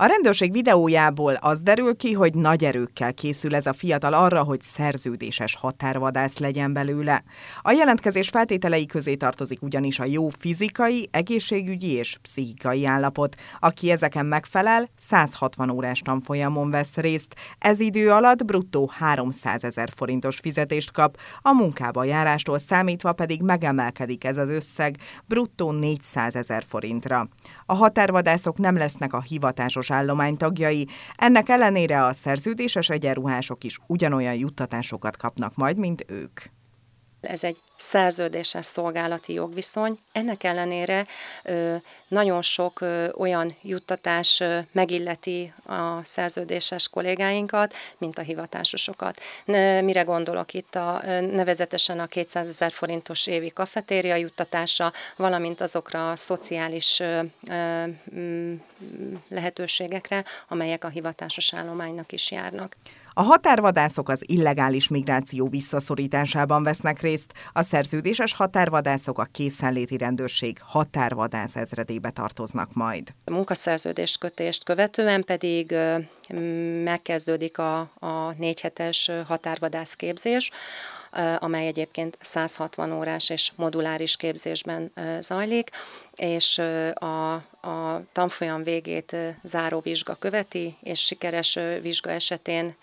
A rendőrség videójából az derül ki, hogy nagy erőkkel készül ez a fiatal arra, hogy szerződéses határvadász legyen belőle. A jelentkezés feltételei közé tartozik ugyanis a jó fizikai, egészségügyi és pszichikai állapot. Aki ezeken megfelel, 160 órás tanfolyamon vesz részt. Ez idő alatt bruttó 300 ezer forintos fizetést kap, a munkába járástól számítva pedig megemelkedik ez az összeg bruttó 400 ezer forintra. A határvadászok nem lesznek a hivatásos hatos állomány tagjai. Ennek ellenére a szerződéses egyenruhások is ugyanolyan juttatásokat kapnak majd, mint ők. Ez egy szerződéses szolgálati jogviszony. Ennek ellenére nagyon sok olyan juttatás megilleti a szerződéses kollégáinkat, mint a hivatásosokat. Mire gondolok itt? A, nevezetesen a 200 ezer forintos évi kafetéria juttatása, valamint azokra a szociális lehetőségekre, amelyek a hivatásos állománynak is járnak. A határvadászok az illegális migráció visszaszorításában vesznek részt, a szerződéses határvadászok a készenléti rendőrség határvadász ezredébe tartoznak majd. A munkaszerződést kötést követően pedig megkezdődik a, a négyhetes határvadász képzés, amely egyébként 160 órás és moduláris képzésben zajlik, és a, a tanfolyam végét záró vizsga követi, és sikeres vizsga esetén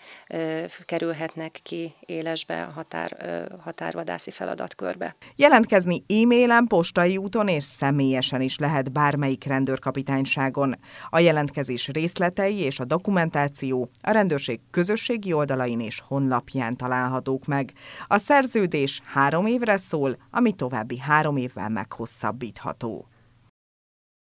kerülhetnek ki élesbe a határ, határvadászi feladatkörbe. Jelentkezni e-mailen, postai úton és személyesen is lehet bármelyik rendőrkapitányságon. A jelentkezés részletei és a dokumentáció a rendőrség közösségi oldalain és honlapján találhatók meg. A a szerződés három évre szól, ami további három évvel meghosszabbítható.